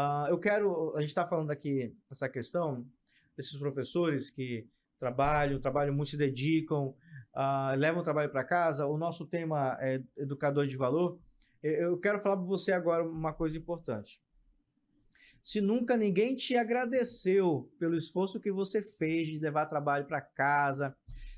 Ah, eu quero. A gente está falando aqui essa questão desses professores que trabalham, trabalham muito, se dedicam, uh, levam o trabalho para casa. O nosso tema é educador de valor. Eu quero falar para você agora uma coisa importante. Se nunca ninguém te agradeceu pelo esforço que você fez de levar trabalho para casa,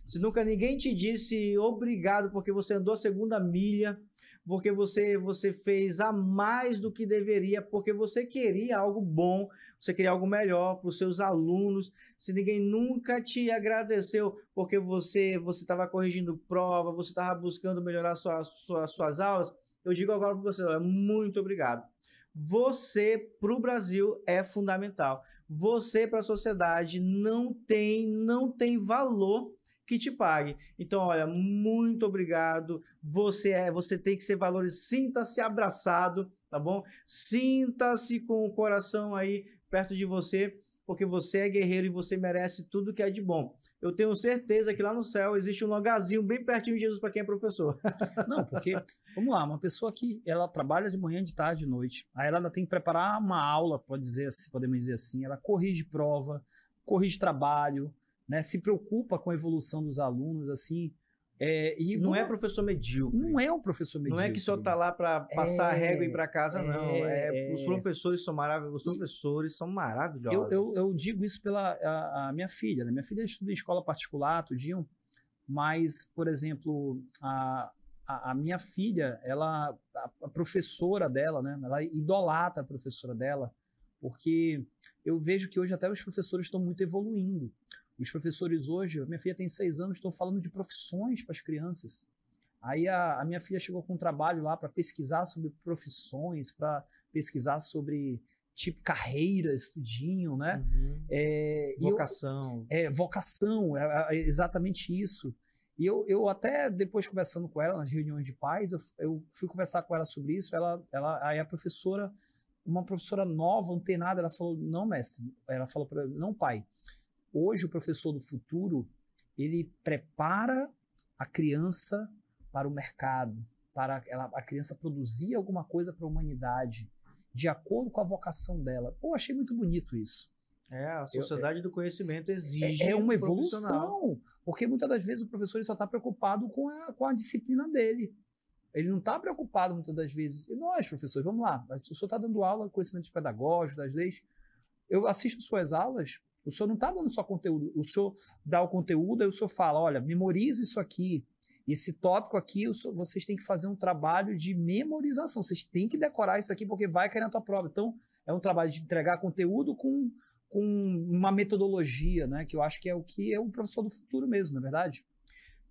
se nunca ninguém te disse obrigado porque você andou a segunda milha porque você, você fez a mais do que deveria, porque você queria algo bom, você queria algo melhor para os seus alunos. Se ninguém nunca te agradeceu, porque você você estava corrigindo prova, você estava buscando melhorar sua, sua, suas aulas, eu digo agora para você, muito obrigado. Você para o Brasil é fundamental. Você para a sociedade não tem não tem valor que te pague. Então, olha, muito obrigado. Você é, você tem que ser valorizado. Sinta-se abraçado, tá bom? Sinta-se com o coração aí perto de você, porque você é guerreiro e você merece tudo que é de bom. Eu tenho certeza que lá no céu existe um lugarzinho bem pertinho de Jesus para quem é professor. Não, porque vamos lá, uma pessoa que ela trabalha de manhã, de tarde, de noite, aí ela ainda tem que preparar uma aula, pode dizer podemos dizer assim, ela corrige prova, corrige trabalho, né? Se preocupa com a evolução dos alunos, assim. É, e não, é, professor medíocre. Não é um professor medíocre. Não é que só tá lá para passar é, a régua e ir para é, casa, não. É, é, é, os professores são maravilhosos. Os professores são maravilhosos. Eu, eu, eu digo isso pela a, a minha filha. Né? Minha filha estuda em escola particular, tudinho. Mas, por exemplo, a, a, a minha filha, ela, a, a professora dela, né? Ela idolatra a professora dela, porque eu vejo que hoje até os professores estão muito evoluindo. Os professores hoje, minha filha tem seis anos, estão falando de profissões para as crianças. Aí a, a, minha filha chegou com um trabalho lá para pesquisar sobre profissões, para pesquisar sobre tipo carreira, estudinho, né? Uhum. É, vocação. Eu, é, vocação, é, é, é, exatamente isso. E eu, eu até depois conversando com ela nas reuniões de pais, eu, eu fui conversar com ela sobre isso. Ela, ela, aí a professora, uma professora nova, antenada, ela falou: Não, mestre, ela falou para não, pai Hoje, o professor do futuro, ele prepara a criança para o mercado, para ela, a criança produzir alguma coisa para a humanidade, de acordo com a vocação dela. Pô, achei muito bonito isso. É, a sociedade Eu, do conhecimento é, exige. É, é uma evolução, porque muitas das vezes o professor só está preocupado com a, com a disciplina dele. Ele não está preocupado muitas das vezes. E nós, professores, vamos lá, o senhor está dando aula, conhecimento pedagógico, das leis. Eu assisto suas aulas, o senhor não está dando só conteúdo, o senhor dá o conteúdo e o senhor fala: olha, memorize isso aqui. Esse tópico aqui, senhor, vocês têm que fazer um trabalho de memorização. Vocês têm que decorar isso aqui porque vai cair na tua prova. Então, é um trabalho de entregar conteúdo com, com uma metodologia, né? Que eu acho que é o que é o professor do futuro mesmo, não é verdade?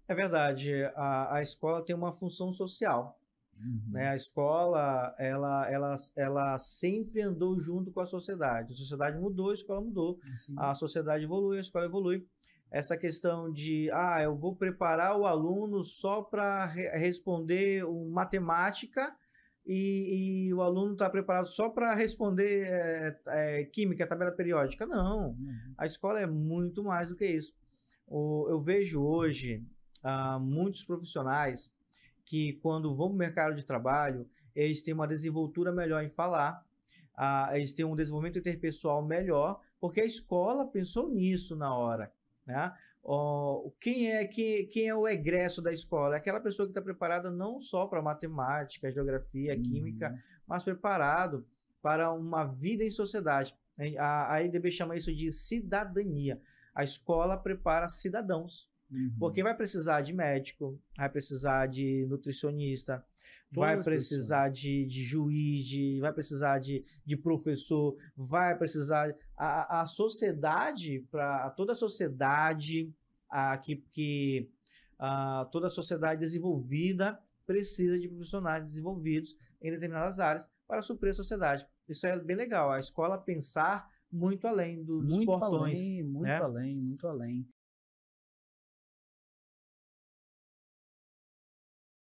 É verdade. A, a escola tem uma função social. Uhum. Né? A escola, ela, ela, ela sempre andou junto com a sociedade. A sociedade mudou, a escola mudou. Ah, sim. A sociedade evolui, a escola evolui. Essa questão de, ah, eu vou preparar o aluno só para re responder matemática e, e, o aluno está preparado só para responder é, é, química, tabela periódica. Não, uhum. a escola é muito mais do que isso. O, eu vejo hoje ah, muitos profissionais que quando vão para o mercado de trabalho, eles têm uma desenvoltura melhor em falar, a eles têm um desenvolvimento interpessoal melhor, porque a escola pensou nisso na hora. Né? O quem, é, quem, quem é o egresso da escola? É aquela pessoa que está preparada não só para matemática, geografia, uhum. química, mas preparado para uma vida em sociedade. A, a IDB chama isso de cidadania. A escola prepara cidadãos. Uhum. Porque vai precisar de médico, vai precisar de nutricionista, Todas vai precisar de, de, juiz, de, vai precisar de, de professor, vai precisar. A, a sociedade, para toda a sociedade a, que, que a, toda a sociedade desenvolvida precisa de profissionais desenvolvidos em determinadas áreas para suprir a sociedade. Isso é bem legal. A escola pensar muito além do, dos muito portões. Além, muito né? além, muito além.